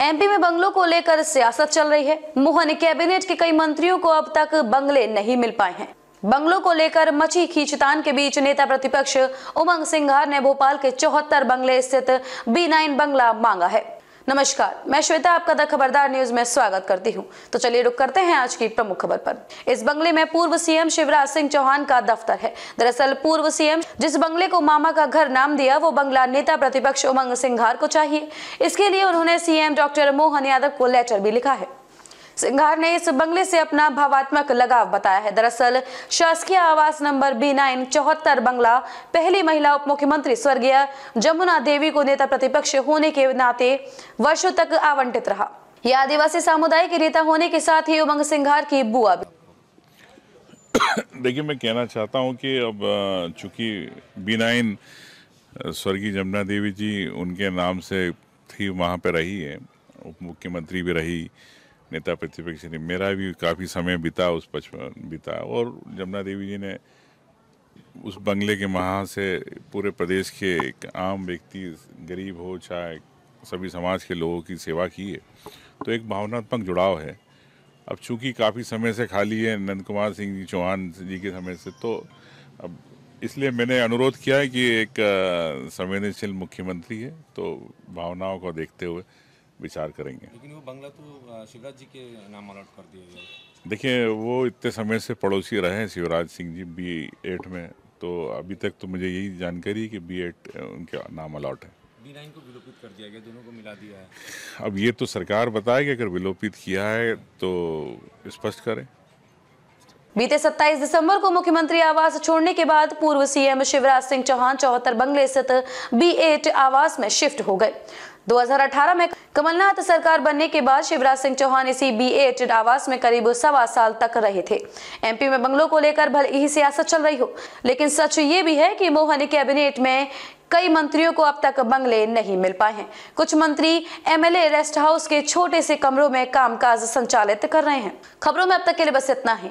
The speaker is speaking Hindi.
एमपी में बंगलों को लेकर सियासत चल रही है मोहन कैबिनेट के कई मंत्रियों को अब तक बंगले नहीं मिल पाए हैं बंगलों को लेकर मची खींचतान के बीच नेता प्रतिपक्ष उमंग सिंघार ने भोपाल के चौहत्तर बंगले स्थित बी नाइन बंगला मांगा है नमस्कार मैं श्वेता आपका द खबरदार न्यूज में स्वागत करती हूं तो चलिए रुक करते हैं आज की प्रमुख खबर पर इस बंगले में पूर्व सीएम शिवराज सिंह चौहान का दफ्तर है दरअसल पूर्व सीएम जिस बंगले को मामा का घर नाम दिया वो बंगला नेता प्रतिपक्ष उमंग सिंघार को चाहिए इसके लिए उन्होंने सीएम डॉक्टर मोहन यादव को लेटर भी लिखा है सिंघार ने इस बंगले से अपना भावात्मक लगाव बताया है दरअसल शासकीय आवास नंबर बी नाइन चौहत्तर बंगला पहली महिला उप मुख्यमंत्री स्वर्गीय जमुना देवी को नेता प्रतिपक्ष होने के नाते वर्षों तक आवंटित रहा यह आदिवासी समुदाय के नेता होने के साथ ही उमंग सिंघार की बुआ देखिए मैं कहना चाहता हूँ कि अब चूंकि बी नाइन स्वर्गीय जमुना देवी जी उनके नाम से थी वहाँ पे रही है उप मुख्यमंत्री भी रही नेता प्रतिपक्ष ने मेरा भी काफ़ी समय बिता उस पक्ष बिता और जमुना देवी जी ने उस बंगले के महा से पूरे प्रदेश के एक आम व्यक्ति गरीब हो चाहे सभी समाज के लोगों की सेवा की है तो एक भावनात्मक जुड़ाव है अब चूंकि काफ़ी समय से खाली है नंद कुमार सिंह जी चौहान जी के समय से तो अब इसलिए मैंने अनुरोध किया है कि एक संवेदनशील मुख्यमंत्री है तो भावनाओं को देखते हुए विचार करेंगे लेकिन वो बंगला तो शिवराज जी के नाम अलॉट कर दिया गया देखिए वो इतने समय से पड़ोसी रहे हैं शिवराज सिंह जी बी एट में तो अभी तक तो मुझे यही जानकारी है कि बी एट उनका नाम अलॉट है बी नाइन को विलोपित कर दिया गया दोनों को मिला दिया है अब ये तो सरकार बताए कि अगर विलोपित किया है तो स्पष्ट करें बीते 27 दिसंबर को मुख्यमंत्री आवास छोड़ने के बाद पूर्व सीएम शिवराज सिंह चौहान चौहत्तर बंगले स्थित बी एट आवास में शिफ्ट हो गए 2018 में कमलनाथ सरकार बनने के बाद शिवराज सिंह चौहान इसी बी एटेड आवास में करीब सवा साल तक रहे थे एमपी में बंगलों को लेकर भले ही सियासत चल रही हो लेकिन सच ये भी है कि मोहन कैबिनेट में कई मंत्रियों को अब तक बंगले नहीं मिल पाए हैं कुछ मंत्री एमएलए रेस्ट हाउस के छोटे से कमरों में कामकाज संचालित कर रहे हैं खबरों में अब तक के लिए बस इतना ही